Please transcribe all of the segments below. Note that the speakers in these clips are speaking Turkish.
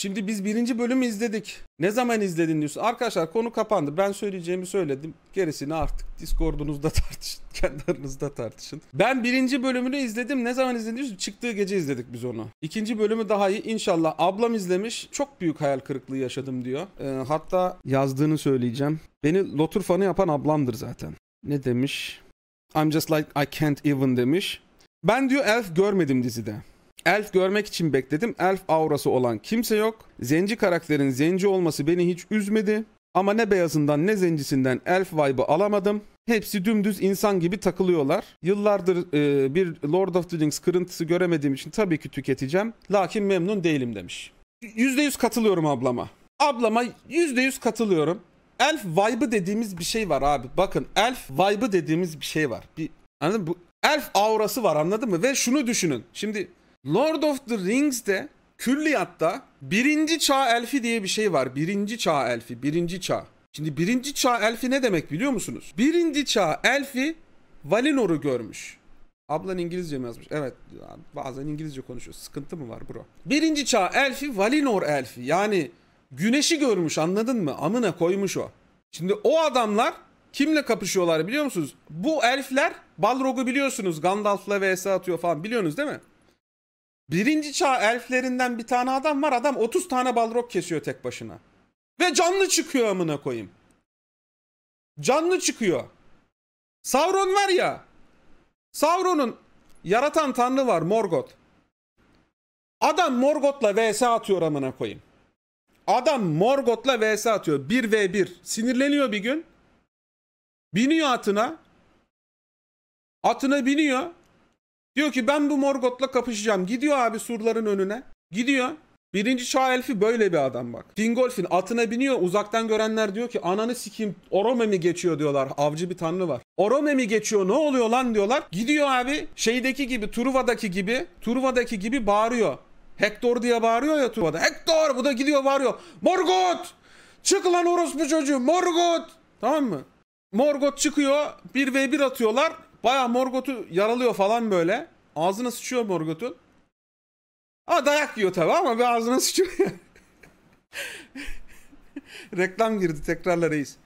Şimdi biz birinci bölümü izledik. Ne zaman izledin diyorsun. Arkadaşlar konu kapandı. Ben söyleyeceğimi söyledim. Gerisini artık Discord'unuzda tartışın. kendinizde tartışın. Ben birinci bölümünü izledim. Ne zaman izledin diyorsun. Çıktığı gece izledik biz onu. İkinci bölümü daha iyi. İnşallah ablam izlemiş. Çok büyük hayal kırıklığı yaşadım diyor. Ee, hatta yazdığını söyleyeceğim. Beni Lotur fanı yapan ablamdır zaten. Ne demiş? I'm just like I can't even demiş. Ben diyor Elf görmedim dizide. Elf görmek için bekledim. Elf aurası olan kimse yok. Zenci karakterin zenci olması beni hiç üzmedi. Ama ne beyazından ne zencisinden elf vibe'ı alamadım. Hepsi dümdüz insan gibi takılıyorlar. Yıllardır e, bir Lord of the Rings kırıntısı göremediğim için tabii ki tüketeceğim. Lakin memnun değilim demiş. %100 katılıyorum ablama. Ablama %100 katılıyorum. Elf vibe'ı dediğimiz bir şey var abi. Bakın elf vibe'ı dediğimiz bir şey var. Bir, anladın mı? Bu elf aurası var anladın mı? Ve şunu düşünün. Şimdi Lord of the Rings'te külliyatta birinci çağ elfi diye bir şey var. Birinci çağ elfi, birinci çağ. Şimdi birinci çağ elfi ne demek biliyor musunuz? Birinci çağ elfi Valinor'u görmüş. Ablan İngilizce mi yazmış? Evet bazen İngilizce konuşuyor. Sıkıntı mı var bro? Birinci çağ elfi Valinor elfi. Yani güneşi görmüş anladın mı? Amına koymuş o. Şimdi o adamlar kimle kapışıyorlar biliyor musunuz? Bu elfler Balrog'u biliyorsunuz. Gandalf'la vs atıyor falan biliyorsunuz değil mi? Birinci çağ elflerinden bir tane adam var. Adam 30 tane balrog kesiyor tek başına. Ve canlı çıkıyor amına koyayım. Canlı çıkıyor. Sauron var ya. Sauron'un yaratan tanrı var Morgoth. Adam Morgoth'la vs atıyor amına koyayım. Adam Morgoth'la vs atıyor. 1v1. Sinirleniyor bir gün. Biniyor atına. Atına biniyor. Diyor ki ben bu Morgoth'la kapışacağım. Gidiyor abi surların önüne. Gidiyor. Birinci çağ elfi böyle bir adam bak. Fingolfin atına biniyor uzaktan görenler diyor ki ananı sikim? Orome mi geçiyor diyorlar. Avcı bir tanrı var. Orome mi geçiyor ne oluyor lan diyorlar. Gidiyor abi şeydeki gibi Truva'daki gibi Truva'daki gibi bağırıyor. Hector diye bağırıyor ya Truva'da. Hector bu da gidiyor bağırıyor. Morgoth çık lan orospu çocuğu Morgoth. Tamam mı? Morgoth çıkıyor 1v1 atıyorlar. Baya Morgoth'u yaralıyor falan böyle. Ağzına sıçıyor Morgoth'un. Ama dayak yiyor tabi ama bir ağzına sıçıyor Reklam girdi tekrarla reis.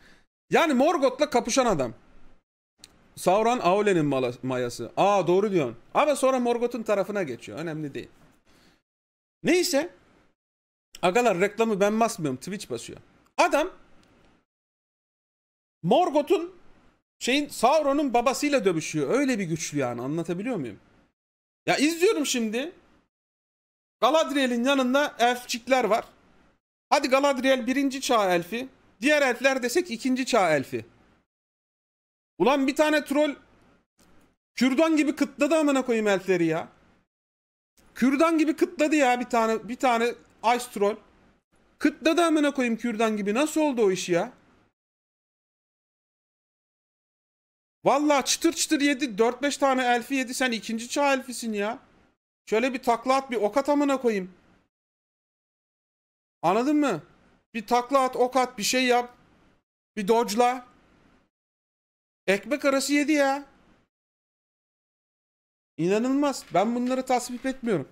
Yani Morgoth'la kapışan adam. Sauron Aule'nin mayası. Aa doğru diyorsun. Ama sonra Morgoth'un tarafına geçiyor. Önemli değil. Neyse. Agalar reklamı ben basmıyorum. Twitch basıyor. Adam Morgoth'un şeyin Sauron'un babasıyla dövüşüyor. Öyle bir güçlü yani anlatabiliyor muyum? Ya izliyorum şimdi. Galadriel'in yanında elfçikler var. Hadi Galadriel birinci çağ elfi. Diğer elfler desek ikinci çağ elfi. Ulan bir tane troll kürdan gibi kıtladı amına koyayım elfleri ya. Kürdan gibi kıtladı ya bir tane bir tane ice troll. Kıtladı amına koyayım kürdan gibi. Nasıl oldu o iş ya? Valla çıtır çıtır yedi. 4-5 tane elfi yedi. Sen ikinci çağ elfisin ya. Şöyle bir takla at bir ok at amına koyayım. Anladın mı? Bir takla at ok at bir şey yap. Bir dodge'la. Ekmek arası yedi ya. İnanılmaz. Ben bunları tasvip etmiyorum.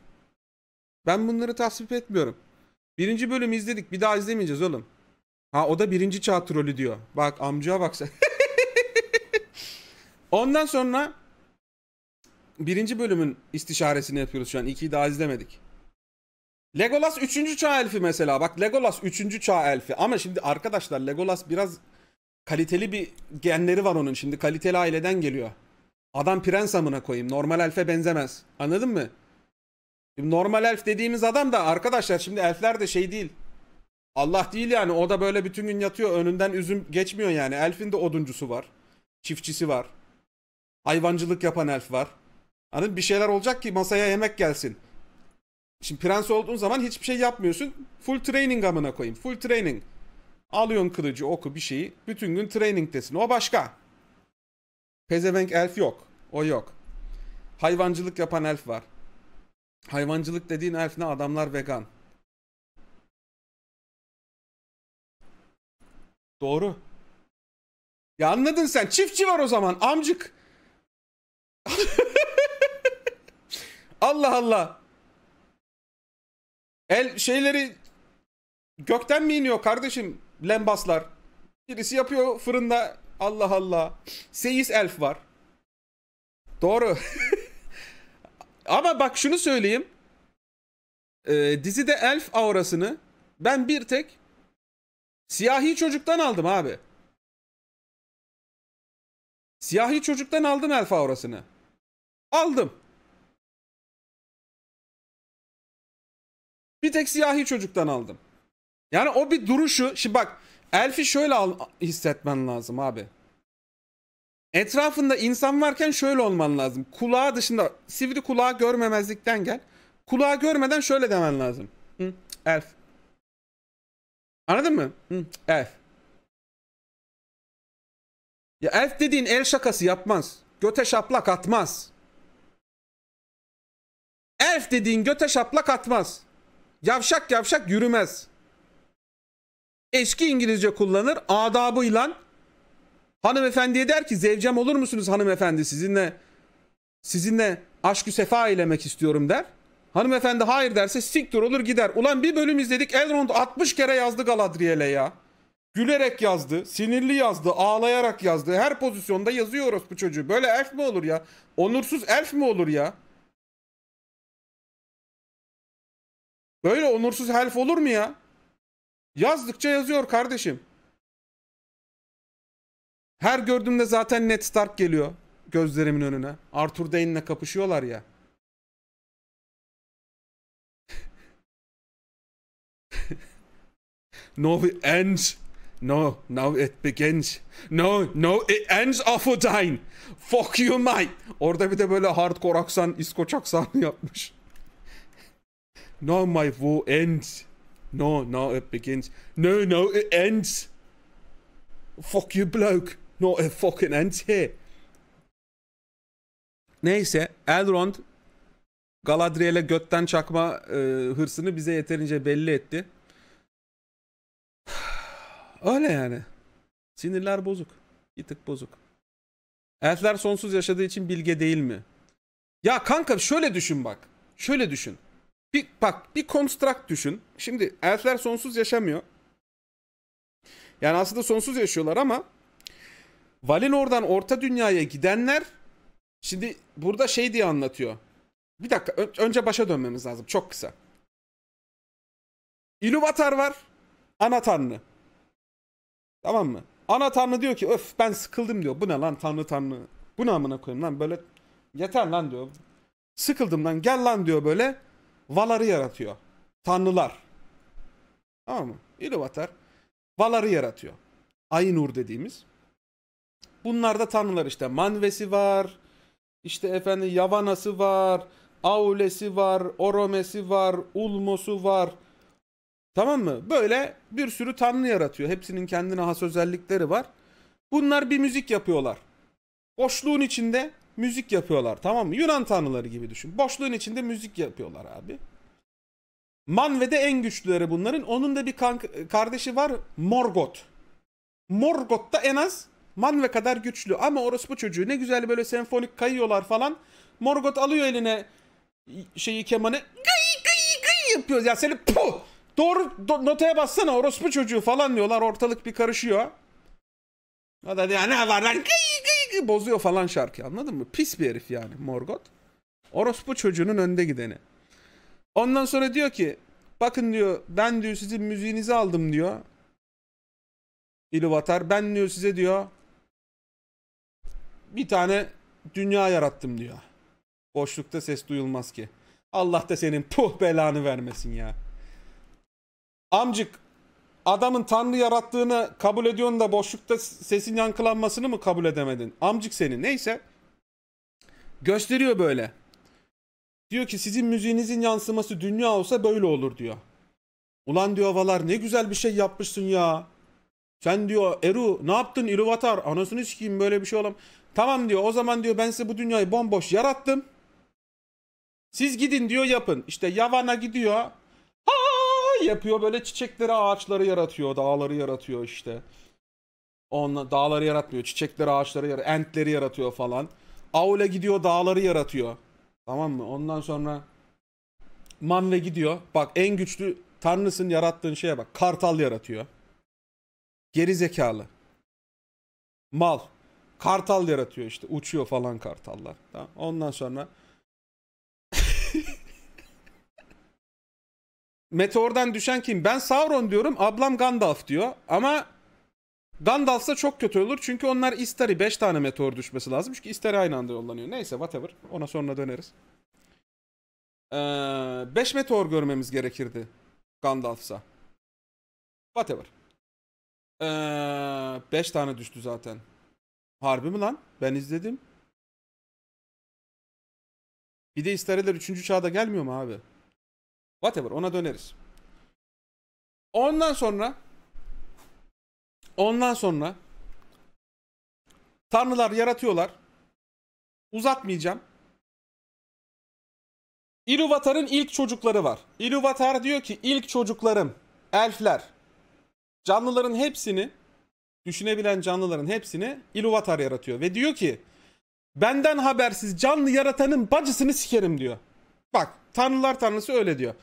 Ben bunları tasvip etmiyorum. Birinci bölüm izledik. Bir daha izlemeyeceğiz oğlum. Ha o da birinci çağ trolü diyor. Bak amcaya bak sen. Ondan sonra birinci bölümün istişaresini yapıyoruz şu an. İkiyi daha izlemedik. Legolas 3. çağ elfi mesela. Bak Legolas 3. çağ elfi. Ama şimdi arkadaşlar Legolas biraz kaliteli bir genleri var onun. Şimdi kaliteli aileden geliyor. Adam prens amına koyayım. Normal elfe benzemez. Anladın mı? Şimdi normal elf dediğimiz adam da arkadaşlar şimdi elfler de şey değil. Allah değil yani. O da böyle bütün gün yatıyor. Önünden üzüm geçmiyor yani. Elfin de oduncusu var. Çiftçisi var. Hayvancılık yapan elf var. Anladın Bir şeyler olacak ki masaya yemek gelsin. Şimdi prens olduğun zaman hiçbir şey yapmıyorsun. Full training amına koyayım. Full training. Alıyorsun kılıcı, oku bir şeyi. Bütün gün trainingtesin. O başka. Pezevenk elf yok. O yok. Hayvancılık yapan elf var. Hayvancılık dediğin elf ne? Adamlar vegan. Doğru. Ya anladın sen. Çiftçi var o zaman amcık. Allah Allah. El şeyleri gökten mi iniyor kardeşim lembaslar? Birisi yapıyor fırında. Allah Allah. Seyis elf var. Doğru. Ama bak şunu söyleyeyim. Ee, dizide elf aurasını ben bir tek siyahi çocuktan aldım abi. Siyahi çocuktan aldım elf aurasını. Aldım. Bir tek siyahi çocuktan aldım. Yani o bir duruşu. Şimdi bak Elf'i şöyle al, hissetmen lazım abi. Etrafında insan varken şöyle olman lazım. Kulağı dışında sivri kulağı görmemezlikten gel. Kulağı görmeden şöyle demen lazım. Hı, elf. Anladın mı? Hı, elf. Ya elf dediğin el şakası yapmaz. Göte şaplak atmaz. Elf dediğin göte şaplak atmaz. Yavşak yavşak yürümez. Eski İngilizce kullanır adabıyla. Hanımefendiye der ki zevcem olur musunuz hanımefendi sizinle sizinle aşkü sefa eylemek istiyorum der. Hanımefendi hayır derse siktir olur gider. Ulan bir bölüm izledik Elrond 60 kere yazdı Galadriel'e ya. Gülerek yazdı, sinirli yazdı, ağlayarak yazdı. Her pozisyonda yazıyor bu çocuğu. Böyle elf mi olur ya? Onursuz elf mi olur ya? Böyle onursuz helf olur mu ya? Yazdıkça yazıyor kardeşim. Her gördüğümde zaten Ned Stark geliyor gözlerimin önüne. Arthur Dane'le kapışıyorlar ya. no it ends. No, now it begins. No, no it ends Arthur Dane. Fuck you mate. Orada bir de böyle hardcore aksan, İskoç aksanı yapmış. Now my war ends. No, now it begins. No, no, it ends. Fuck you bloke. Not it fucking ends here. Neyse Elrond Galadriel'e götten çakma e, hırsını bize yeterince belli etti. Öyle yani. Sinirler bozuk. Bir tık bozuk. Elfler sonsuz yaşadığı için bilge değil mi? Ya kanka şöyle düşün bak. Şöyle düşün. Bir, bak bir construct düşün. Şimdi elfler sonsuz yaşamıyor. Yani aslında sonsuz yaşıyorlar ama Valinor'dan Orta Dünya'ya gidenler şimdi burada şey diye anlatıyor. Bir dakika önce başa dönmemiz lazım çok kısa. İluvatar var. Ana tanrı. Tamam mı? Ana tanrı diyor ki öf ben sıkıldım diyor. Bu ne lan tanrı tanrı. Bu ne amına koyayım lan böyle yeter lan diyor. Sıkıldım lan gel lan diyor böyle. Valar'ı yaratıyor. Tanrılar. Tamam mı? İluvatar Valar'ı yaratıyor. Ainur dediğimiz. Bunlar da tanrılar işte. Manvesi var. İşte efendim Yavanası var. Aulesi var. Oromesi var. Ulmosu var. Tamam mı? Böyle bir sürü tanrı yaratıyor. Hepsinin kendine has özellikleri var. Bunlar bir müzik yapıyorlar. Boşluğun içinde müzik yapıyorlar tamam mı? Yunan tanrıları gibi düşün. Boşluğun içinde müzik yapıyorlar abi. Manve'de en güçlüleri bunların. Onun da bir kank- kardeşi var Morgot. Morgot da en az Manve kadar güçlü ama orospu çocuğu ne güzel böyle senfonik kayıyorlar falan. Morgot alıyor eline şeyi kemanı gıy gıy gıy yapıyor. Ya seni puh! Doğru do- notaya bassana orospu çocuğu falan diyorlar. Ortalık bir karışıyor. O da diyor ne var lan gıy Türkiye'yi bozuyor falan şarkı anladın mı? Pis bir herif yani Morgoth. Orospu çocuğunun önde gideni. Ondan sonra diyor ki bakın diyor ben diyor sizin müziğinizi aldım diyor. İluvatar ben diyor size diyor bir tane dünya yarattım diyor. Boşlukta ses duyulmaz ki. Allah da senin puh belanı vermesin ya. Amcık adamın Tanrı yarattığını kabul ediyorsun da boşlukta sesin yankılanmasını mı kabul edemedin? Amcık seni. Neyse. Gösteriyor böyle. Diyor ki sizin müziğinizin yansıması dünya olsa böyle olur diyor. Ulan diyor havalar ne güzel bir şey yapmışsın ya. Sen diyor Eru ne yaptın İluvatar anasını sikeyim böyle bir şey olam. Tamam diyor o zaman diyor ben size bu dünyayı bomboş yarattım. Siz gidin diyor yapın. İşte Yavan'a gidiyor yapıyor? Böyle çiçekleri, ağaçları yaratıyor, dağları yaratıyor işte. Onla, dağları yaratmıyor, çiçekleri, ağaçları yaratıyor, entleri yaratıyor falan. Aule gidiyor, dağları yaratıyor. Tamam mı? Ondan sonra Manve gidiyor. Bak en güçlü tanrısın yarattığın şeye bak. Kartal yaratıyor. Geri zekalı. Mal. Kartal yaratıyor işte. Uçuyor falan kartallar. Tamam. Ondan sonra meteordan düşen kim? Ben Sauron diyorum. Ablam Gandalf diyor. Ama Gandalf'sa çok kötü olur. Çünkü onlar istari 5 tane meteor düşmesi lazım. Çünkü istari aynı anda yollanıyor. Neyse whatever. Ona sonra döneriz. 5 ee, meteor görmemiz gerekirdi Gandalf'sa. Whatever. 5 ee, tane düştü zaten. Harbi mi lan? Ben izledim. Bir de istariler 3. çağda gelmiyor mu abi? Whatever ona döneriz. Ondan sonra ondan sonra tanrılar yaratıyorlar. Uzatmayacağım. Iluvatar'ın ilk çocukları var. Iluvatar diyor ki ilk çocuklarım elfler. Canlıların hepsini düşünebilen canlıların hepsini Iluvatar yaratıyor ve diyor ki benden habersiz canlı yaratanın bacısını sikerim diyor. Bak tanrılar tanrısı öyle diyor.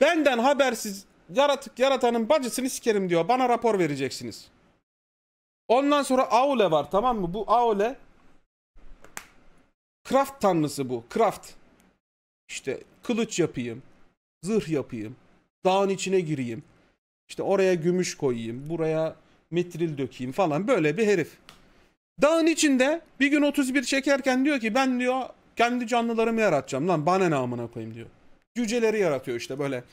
Benden habersiz yaratık yaratanın bacısını sikerim diyor. Bana rapor vereceksiniz. Ondan sonra Aule var tamam mı? Bu Aule Craft tanrısı bu. Craft. İşte kılıç yapayım. Zırh yapayım. Dağın içine gireyim. İşte oraya gümüş koyayım. Buraya metril dökeyim falan. Böyle bir herif. Dağın içinde bir gün 31 çekerken diyor ki ben diyor kendi canlılarımı yaratacağım lan bana ne amına koyayım diyor. Cüceleri yaratıyor işte böyle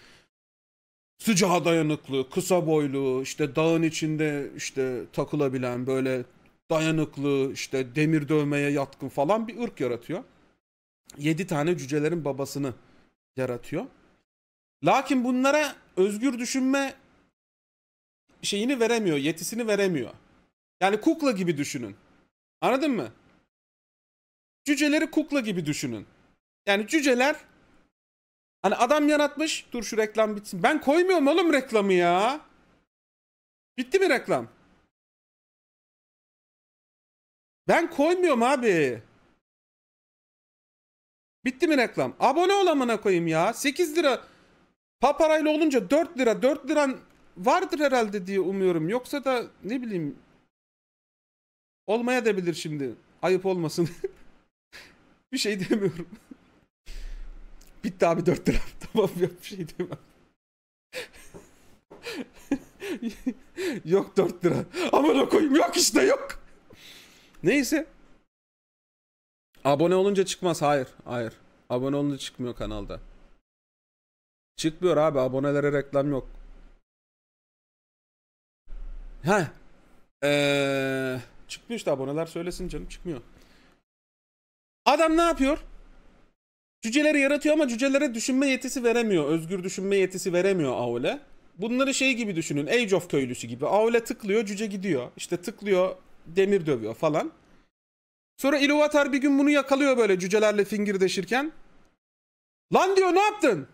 sıcağa dayanıklı, kısa boylu, işte dağın içinde işte takılabilen böyle dayanıklı, işte demir dövmeye yatkın falan bir ırk yaratıyor. Yedi tane cücelerin babasını yaratıyor. Lakin bunlara özgür düşünme şeyini veremiyor, yetisini veremiyor. Yani kukla gibi düşünün. Anladın mı? Cüceleri kukla gibi düşünün. Yani cüceler hani adam yaratmış. Dur şu reklam bitsin. Ben koymuyorum oğlum reklamı ya. Bitti mi reklam? Ben koymuyorum abi. Bitti mi reklam? Abone ol amına koyayım ya. 8 lira paparayla olunca 4 lira 4 liran vardır herhalde diye umuyorum. Yoksa da ne bileyim olmaya da bilir şimdi. Ayıp olmasın. bir şey demiyorum. Bitti abi 4 lira. Tamam yok bir şey demem. yok 4 lira. Amına koyayım yok işte yok. Neyse. Abone olunca çıkmaz. Hayır, hayır. Abone olunca çıkmıyor kanalda. Çıkmıyor abi. Abonelere reklam yok. Ha. Ee, çıkmıyor işte aboneler söylesin canım çıkmıyor. Adam ne yapıyor? Cüceleri yaratıyor ama cücelere düşünme yetisi veremiyor. Özgür düşünme yetisi veremiyor Aule. Bunları şey gibi düşünün. Age of köylüsü gibi. Aule tıklıyor cüce gidiyor. İşte tıklıyor demir dövüyor falan. Sonra Iluvatar bir gün bunu yakalıyor böyle cücelerle deşirken, Lan diyor ne yaptın?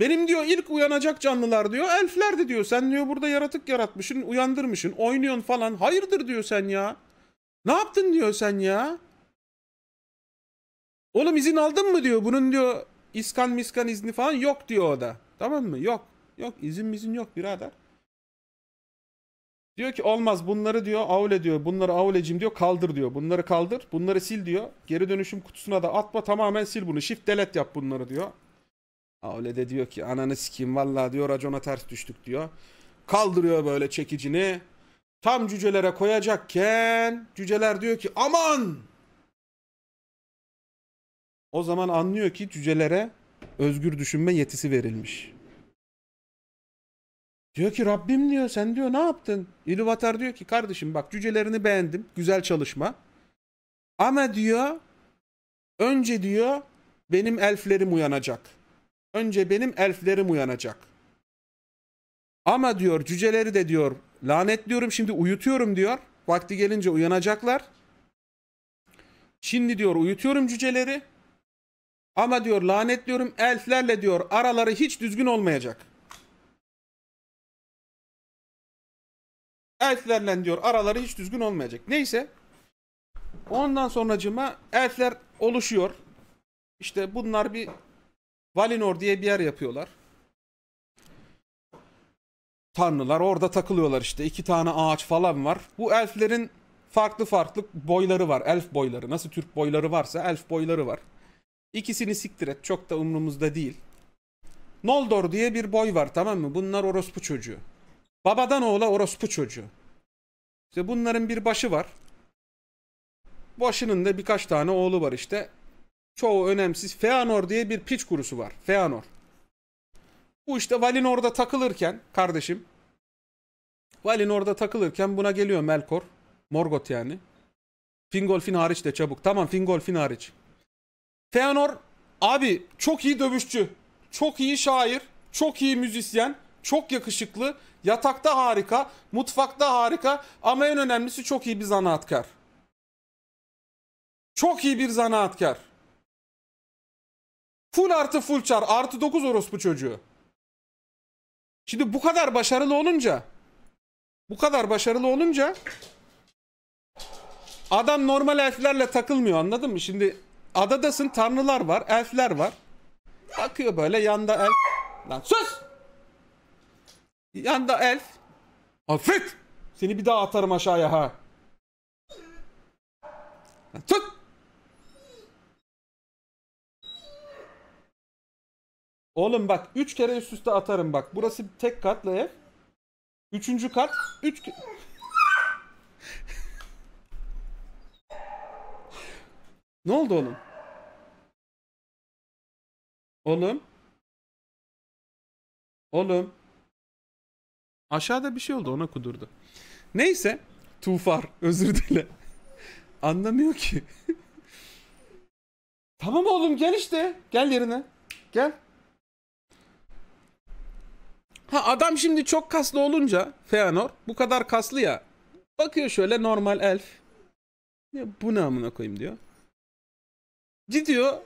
Benim diyor ilk uyanacak canlılar diyor. Elfler de diyor sen diyor burada yaratık yaratmışsın, uyandırmışsın, oynuyorsun falan. Hayırdır diyor sen ya. Ne yaptın diyor sen ya? Oğlum izin aldın mı diyor. Bunun diyor iskan miskan izni falan yok diyor o da. Tamam mı? Yok. Yok izin izin yok birader. Diyor ki olmaz bunları diyor avle diyor. Bunları avlecim diyor kaldır diyor. Bunları kaldır. Bunları sil diyor. Geri dönüşüm kutusuna da atma tamamen sil bunu. Shift delete yap bunları diyor. Avle de diyor ki ananı sikeyim vallahi diyor racona ters düştük diyor. Kaldırıyor böyle çekicini. Tam cücelere koyacakken cüceler diyor ki aman o zaman anlıyor ki cücelere özgür düşünme yetisi verilmiş. Diyor ki Rabbim diyor sen diyor ne yaptın? İluvatar diyor ki kardeşim bak cücelerini beğendim. Güzel çalışma. Ama diyor önce diyor benim elflerim uyanacak. Önce benim elflerim uyanacak. Ama diyor cüceleri de diyor lanetliyorum şimdi uyutuyorum diyor. Vakti gelince uyanacaklar. Şimdi diyor uyutuyorum cüceleri. Ama diyor lanetliyorum elflerle diyor araları hiç düzgün olmayacak. Elflerle diyor araları hiç düzgün olmayacak. Neyse. Ondan sonracıma elfler oluşuyor. İşte bunlar bir Valinor diye bir yer yapıyorlar. Tanrılar orada takılıyorlar işte. iki tane ağaç falan var. Bu elflerin farklı farklı boyları var. Elf boyları. Nasıl Türk boyları varsa elf boyları var. İkisini siktir et. Çok da umrumuzda değil. Noldor diye bir boy var tamam mı? Bunlar orospu çocuğu. Babadan oğla orospu çocuğu. İşte bunların bir başı var. Başının da birkaç tane oğlu var işte. Çoğu önemsiz. Feanor diye bir piç kurusu var. Feanor. Bu işte Valinor'da takılırken kardeşim. Valinor'da takılırken buna geliyor Melkor. Morgoth yani. Fingolfin hariç de çabuk. Tamam Fingolfin hariç. Feanor abi çok iyi dövüşçü, çok iyi şair, çok iyi müzisyen, çok yakışıklı, yatakta harika, mutfakta harika ama en önemlisi çok iyi bir zanaatkar. Çok iyi bir zanaatkar. Full artı full çar artı 9 orospu çocuğu. Şimdi bu kadar başarılı olunca bu kadar başarılı olunca adam normal elflerle takılmıyor anladın mı? Şimdi Adadasın tanrılar var, elfler var. Bakıyor böyle yanda elf. Lan sus! Yanda elf. Affet. Seni bir daha atarım aşağıya ha. Lan sus! Oğlum bak 3 kere üst üste atarım bak. Burası tek katlı ev. Üçüncü kat 3 üç... Ne oldu oğlum? Oğlum. Oğlum. Aşağıda bir şey oldu ona kudurdu. Neyse. Tufar özür dile. Anlamıyor ki. tamam oğlum gel işte. Gel yerine. Gel. Ha adam şimdi çok kaslı olunca Feanor bu kadar kaslı ya. Bakıyor şöyle normal elf. Ya bu ne koyayım diyor. Gidiyor.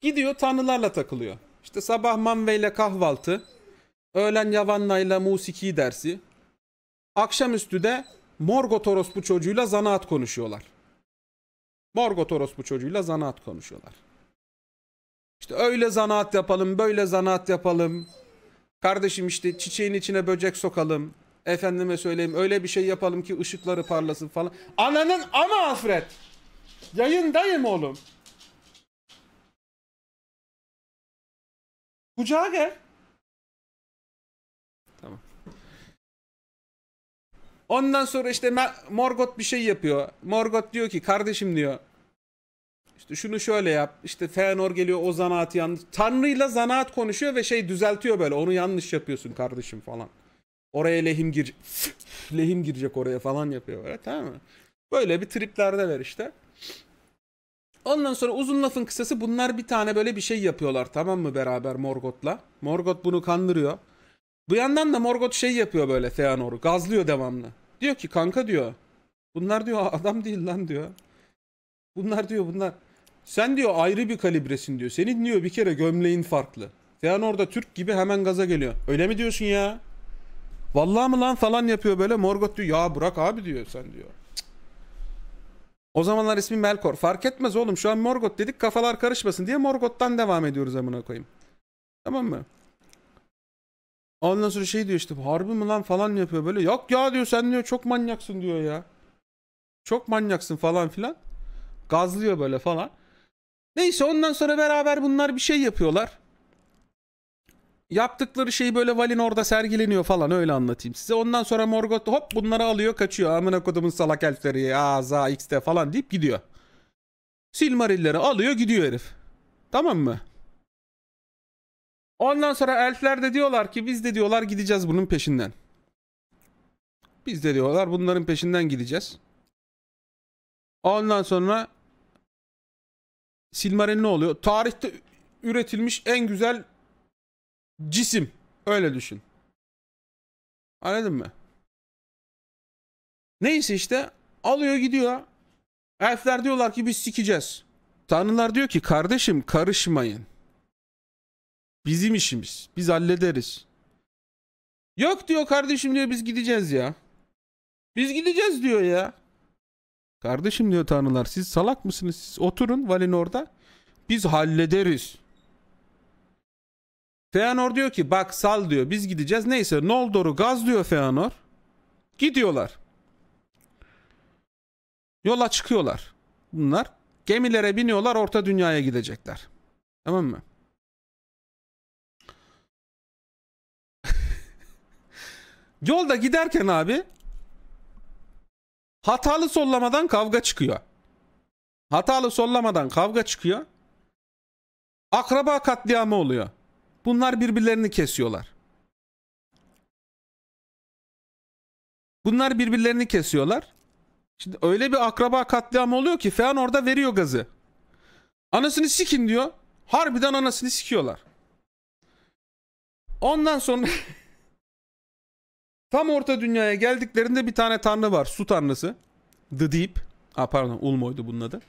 Gidiyor tanrılarla takılıyor. İşte sabah manveyle kahvaltı. Öğlen yavanlayla musiki dersi. Akşamüstü de Morgoth orospu çocuğuyla zanaat konuşuyorlar. Morgoth orospu çocuğuyla zanaat konuşuyorlar. İşte öyle zanaat yapalım, böyle zanaat yapalım. Kardeşim işte çiçeğin içine böcek sokalım. Efendime söyleyeyim öyle bir şey yapalım ki ışıkları parlasın falan. Ananın ama afret. Yayındayım oğlum. Kucağa gel. Tamam. Ondan sonra işte Morgoth bir şey yapıyor. Morgoth diyor ki kardeşim diyor. İşte şunu şöyle yap. İşte Feanor geliyor o zanaatı yanlış. Tanrı'yla zanaat konuşuyor ve şey düzeltiyor böyle. Onu yanlış yapıyorsun kardeşim falan. Oraya lehim gir. lehim girecek oraya falan yapıyor böyle tamam mı? Böyle bir triplerde ver işte. Ondan sonra uzun lafın kısası bunlar bir tane böyle bir şey yapıyorlar tamam mı beraber Morgoth'la. Morgoth bunu kandırıyor. Bu yandan da Morgoth şey yapıyor böyle Feanor'u gazlıyor devamlı. Diyor ki kanka diyor. Bunlar diyor adam değil lan diyor. Bunlar diyor bunlar. Sen diyor ayrı bir kalibresin diyor. Senin diyor bir kere gömleğin farklı. Feanor da Türk gibi hemen gaza geliyor. Öyle mi diyorsun ya? Vallahi mı lan falan yapıyor böyle. Morgoth diyor ya bırak abi diyor sen diyor. O zamanlar ismi Melkor. Fark etmez oğlum şu an Morgot dedik kafalar karışmasın diye Morgoth'tan devam ediyoruz amına koyayım. Tamam mı? Ondan sonra şey diyor işte harbi mi lan falan yapıyor böyle. Yok ya diyor sen diyor çok manyaksın diyor ya. Çok manyaksın falan filan. Gazlıyor böyle falan. Neyse ondan sonra beraber bunlar bir şey yapıyorlar. Yaptıkları şey böyle Valinor'da sergileniyor falan öyle anlatayım size. Ondan sonra Morgoth hop bunları alıyor kaçıyor. Amına kodumun salak elfleri Aza X'te falan deyip gidiyor. Silmarilleri alıyor gidiyor herif. Tamam mı? Ondan sonra elfler de diyorlar ki biz de diyorlar gideceğiz bunun peşinden. Biz de diyorlar bunların peşinden gideceğiz. Ondan sonra Silmaril ne oluyor? Tarihte üretilmiş en güzel cisim. Öyle düşün. Anladın mı? Neyse işte alıyor gidiyor. Elfler diyorlar ki biz sikeceğiz. Tanrılar diyor ki kardeşim karışmayın. Bizim işimiz. Biz hallederiz. Yok diyor kardeşim diyor biz gideceğiz ya. Biz gideceğiz diyor ya. Kardeşim diyor tanrılar siz salak mısınız? Siz oturun Valinor'da. Biz hallederiz. Feanor diyor ki bak sal diyor biz gideceğiz. Neyse Noldor'u gaz diyor Feanor. Gidiyorlar. Yola çıkıyorlar. Bunlar gemilere biniyorlar orta dünyaya gidecekler. Tamam mı? Yolda giderken abi hatalı sollamadan kavga çıkıyor. Hatalı sollamadan kavga çıkıyor. Akraba katliamı oluyor. Bunlar birbirlerini kesiyorlar. Bunlar birbirlerini kesiyorlar. Şimdi öyle bir akraba katliamı oluyor ki Fean orada veriyor gazı. Anasını sikin diyor. Harbiden anasını sikiyorlar. Ondan sonra tam orta dünyaya geldiklerinde bir tane tanrı var. Su tanrısı. The Deep. Aa, pardon Ulmo'ydu bunun adı.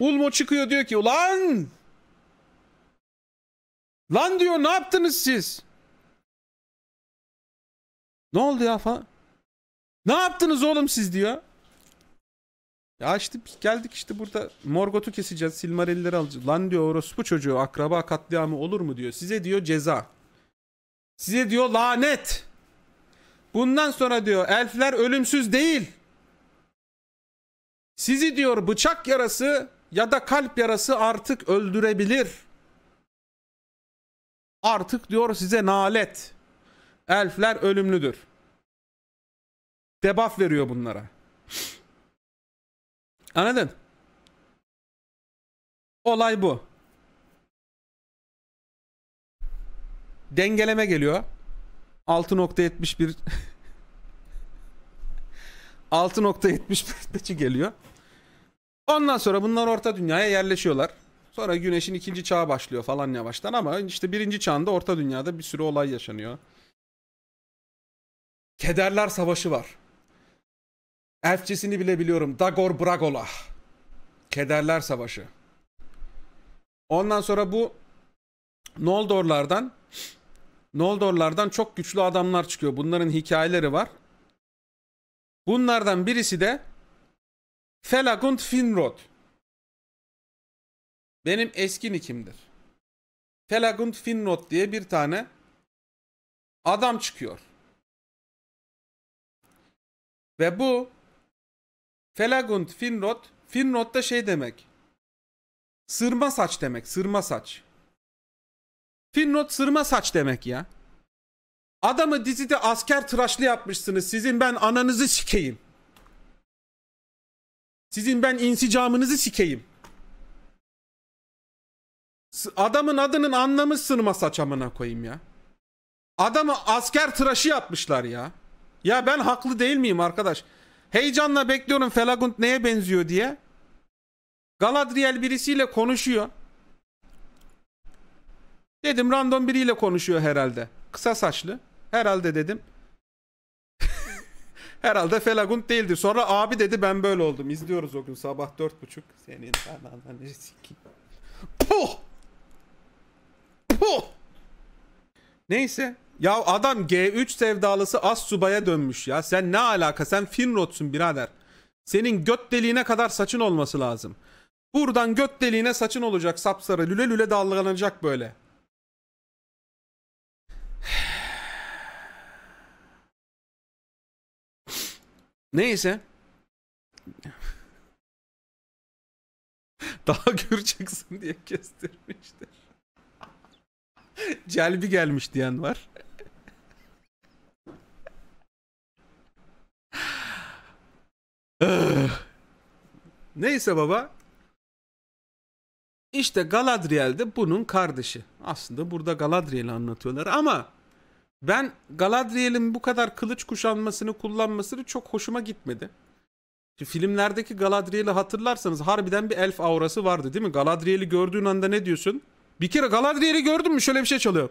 Ulmo çıkıyor diyor ki ulan Lan diyor ne yaptınız siz? Ne oldu ya falan. Ne yaptınız oğlum siz diyor. Ya işte geldik işte burada Morgot'u keseceğiz. Silmaril'leri alacağız. Lan diyor orospu çocuğu akraba katliamı olur mu diyor. Size diyor ceza. Size diyor lanet. Bundan sonra diyor elfler ölümsüz değil. Sizi diyor bıçak yarası ya da kalp yarası artık öldürebilir. Artık diyor size nalet. Elfler ölümlüdür. Debaf veriyor bunlara. Anladın? Olay bu. Dengeleme geliyor. 6.71 6.71 geliyor. Ondan sonra bunlar orta dünyaya yerleşiyorlar. Sonra güneşin ikinci çağı başlıyor falan yavaştan ama işte birinci çağında orta dünyada bir sürü olay yaşanıyor. Kederler Savaşı var. Elfçesini bile biliyorum. Dagor Bragola. Kederler Savaşı. Ondan sonra bu Noldorlardan Noldorlardan çok güçlü adamlar çıkıyor. Bunların hikayeleri var. Bunlardan birisi de Felagund Finrod. Benim eski nickimdir. Telagund Finnot diye bir tane adam çıkıyor. Ve bu Felagund Finnot, Finnot da şey demek. Sırma saç demek, sırma saç. Finnot sırma saç demek ya. Adamı dizide asker tıraşlı yapmışsınız. Sizin ben ananızı sikeyim. Sizin ben insicamınızı sikeyim. Adamın adının anlamı sınma saçamına koyayım ya. Adamı asker tıraşı yapmışlar ya. Ya ben haklı değil miyim arkadaş? Heyecanla bekliyorum Felagund neye benziyor diye. Galadriel birisiyle konuşuyor. Dedim random biriyle konuşuyor herhalde. Kısa saçlı. Herhalde dedim. herhalde Felagund değildir. Sonra abi dedi ben böyle oldum. İzliyoruz o gün sabah dört buçuk. Senin ananı sikeyim. Puh! Oh! Puh! Neyse. Ya adam G3 sevdalısı az subaya dönmüş ya. Sen ne alaka? Sen Finrod'sun birader. Senin göt deliğine kadar saçın olması lazım. Buradan göt deliğine saçın olacak sapsarı. Lüle lüle dalgalanacak böyle. Neyse. Daha göreceksin diye kestirmişti. Celbi gelmiş diyen var. Neyse baba. İşte Galadriel de bunun kardeşi. Aslında burada Galadriel'i anlatıyorlar ama ben Galadriel'in bu kadar kılıç kuşanmasını kullanmasını çok hoşuma gitmedi. Şimdi filmlerdeki Galadriel'i hatırlarsanız harbiden bir elf aurası vardı değil mi? Galadriel'i gördüğün anda ne diyorsun? Bir kere Galadriel'i gördün mü? Şöyle bir şey çalıyor.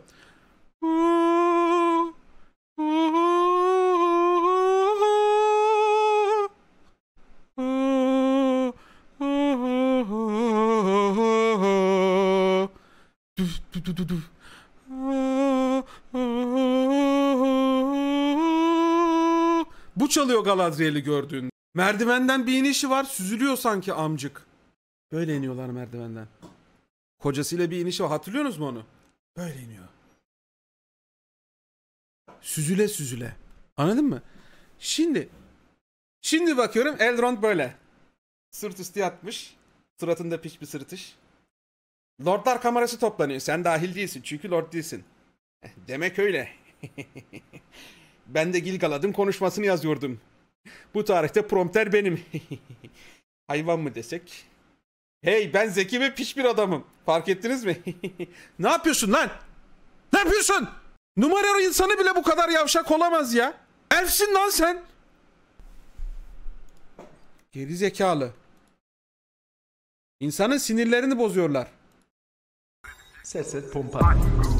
Bu çalıyor Galadriel'i gördüğünde. Merdivenden bir inişi var süzülüyor sanki amcık. Böyle iniyorlar merdivenden. Kocasıyla bir iniş var. Hatırlıyorsunuz mu onu? Böyle iniyor. Süzüle süzüle. Anladın mı? Şimdi şimdi bakıyorum Elrond böyle. Sırt üstü yatmış. Suratında piç bir sırtış. Lordlar kamerası toplanıyor. Sen dahil değilsin çünkü lord değilsin. Eh, demek öyle. ben de Gilgalad'ın konuşmasını yazıyordum. Bu tarihte prompter benim. Hayvan mı desek? Hey ben zeki ve piş bir adamım. Fark ettiniz mi? ne yapıyorsun lan? Ne yapıyorsun? Numara insanı bile bu kadar yavşak olamaz ya. Elfsin lan sen. Geri zekalı. İnsanın sinirlerini bozuyorlar. Set set pompa.